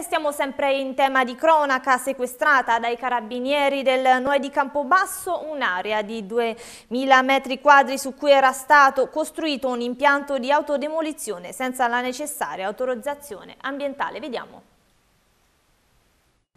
restiamo sempre in tema di cronaca sequestrata dai carabinieri del Noè di Campobasso, un'area di 2.000 metri quadri su cui era stato costruito un impianto di autodemolizione senza la necessaria autorizzazione ambientale. Vediamo.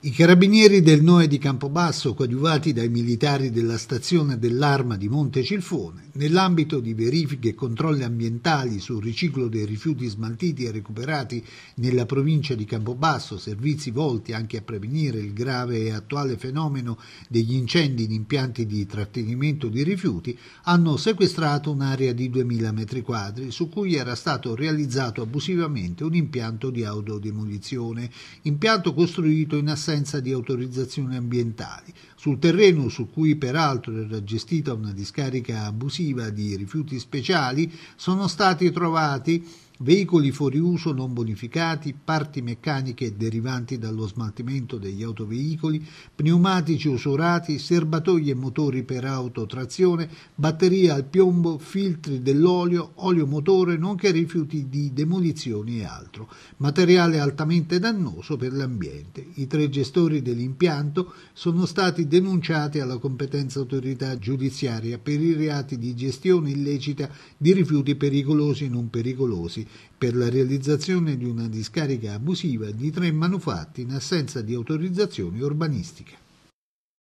I carabinieri del Noe di Campobasso, coadiuvati dai militari della stazione dell'arma di Monte Cilfone, nell'ambito di verifiche e controlli ambientali sul riciclo dei rifiuti smaltiti e recuperati nella provincia di Campobasso, servizi volti anche a prevenire il grave e attuale fenomeno degli incendi in impianti di trattenimento di rifiuti, hanno sequestrato un'area di 2000 metri quadri su cui era stato realizzato abusivamente un impianto di autodemolizione, impianto costruito in assenza assenza di autorizzazioni ambientali. Sul terreno su cui peraltro era gestita una discarica abusiva di rifiuti speciali sono stati trovati veicoli fuori uso non bonificati, parti meccaniche derivanti dallo smaltimento degli autoveicoli, pneumatici usurati, serbatoi e motori per autotrazione, batterie al piombo, filtri dell'olio, olio motore, nonché rifiuti di demolizioni e altro, materiale altamente dannoso per l'ambiente. I tre gestori dell'impianto sono stati denunciati alla competenza autorità giudiziaria per i reati di gestione illecita di rifiuti pericolosi e non pericolosi per la realizzazione di una discarica abusiva di tre manufatti in assenza di autorizzazioni urbanistiche.